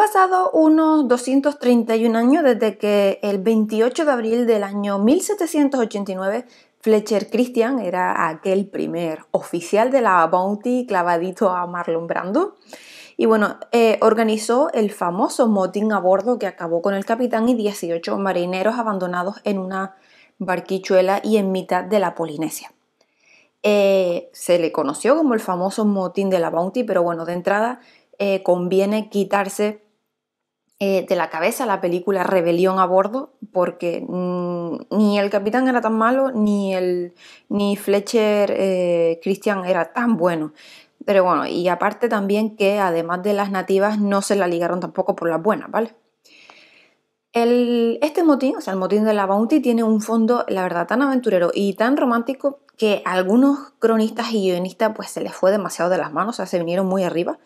pasado unos 231 años desde que el 28 de abril del año 1789 Fletcher Christian era aquel primer oficial de la Bounty clavadito a Marlon Brando. Y bueno, eh, organizó el famoso motín a bordo que acabó con el capitán y 18 marineros abandonados en una barquichuela y en mitad de la Polinesia. Eh, se le conoció como el famoso motín de la Bounty, pero bueno, de entrada eh, conviene quitarse eh, de la cabeza la película Rebelión a Bordo, porque mm, ni el capitán era tan malo, ni, el, ni Fletcher eh, Christian era tan bueno. Pero bueno, y aparte también que además de las nativas no se la ligaron tampoco por las buenas, ¿vale? este motín, o sea, el motín de la Bounty tiene un fondo, la verdad, tan aventurero y tan romántico que a algunos cronistas y guionistas pues se les fue demasiado de las manos, o sea, se vinieron muy arriba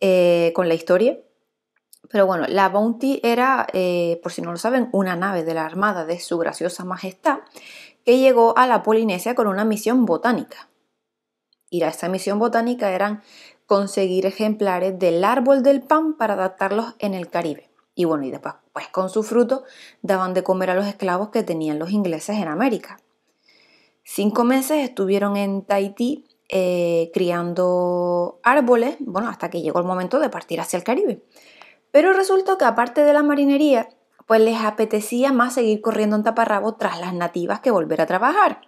eh, con la historia pero bueno, la Bounty era, eh, por si no lo saben, una nave de la Armada de Su Graciosa Majestad que llegó a la Polinesia con una misión botánica. Y a esta misión botánica eran conseguir ejemplares del árbol del pan para adaptarlos en el Caribe. Y bueno, y después, pues con su fruto daban de comer a los esclavos que tenían los ingleses en América. Cinco meses estuvieron en Tahití eh, criando árboles, bueno, hasta que llegó el momento de partir hacia el Caribe. Pero resultó que aparte de la marinería, pues les apetecía más seguir corriendo en taparrabo tras las nativas que volver a trabajar.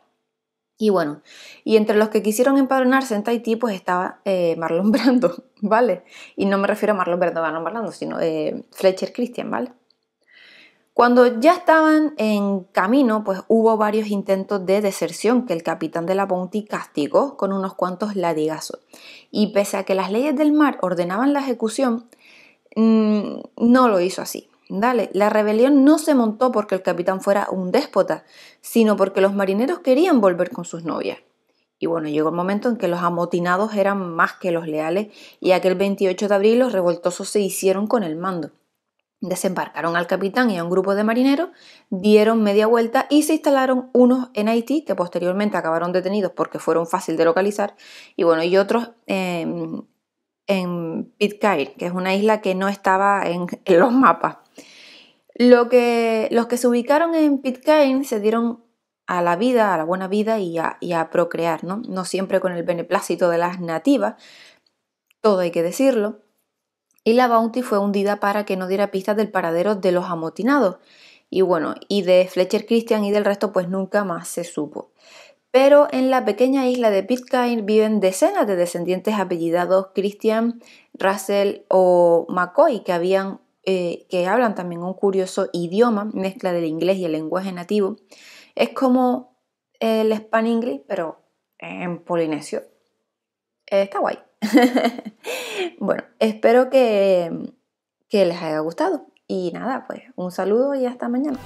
Y bueno, y entre los que quisieron empadronarse en Tahití, pues estaba eh, Marlon Brando, ¿vale? Y no me refiero a Marlon Brando, Marlon Brando, sino eh, Fletcher Christian, ¿vale? Cuando ya estaban en camino, pues hubo varios intentos de deserción que el capitán de la Bounty castigó con unos cuantos ladigazos. Y pese a que las leyes del mar ordenaban la ejecución, Mm, no lo hizo así. Dale, la rebelión no se montó porque el capitán fuera un déspota, sino porque los marineros querían volver con sus novias. Y bueno, llegó el momento en que los amotinados eran más que los leales y aquel 28 de abril los revoltosos se hicieron con el mando. Desembarcaron al capitán y a un grupo de marineros, dieron media vuelta y se instalaron unos en Haití, que posteriormente acabaron detenidos porque fueron fácil de localizar, y bueno, y otros eh, en Pitcairn, que es una isla que no estaba en, los mapas. Lo que, los que se ubicaron en Pitcairn se dieron a la vida, a la buena vida y a, procrear, ¿no? No siempre con el beneplácito de las nativas, todo hay que decirlo. Y la Bounty fue hundida para que no diera pistas del paradero de los amotinados. Y bueno, y de Fletcher Christian y del resto pues nunca más se supo pero en la pequeña isla de Pitcairn viven decenas de descendientes apellidados Christian, Russell o McCoy eh, que, hablan también un curioso idioma, mezcla del inglés y el lenguaje nativo. Es como el Span English, pero en polinesio. Eh, está guay. bueno, espero que les haya gustado. Y nada, pues un saludo y hasta mañana.